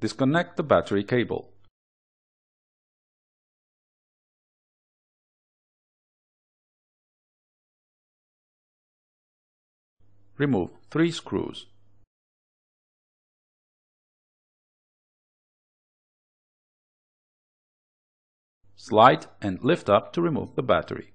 disconnect the battery cable. Remove three screws. Slide and lift up to remove the battery.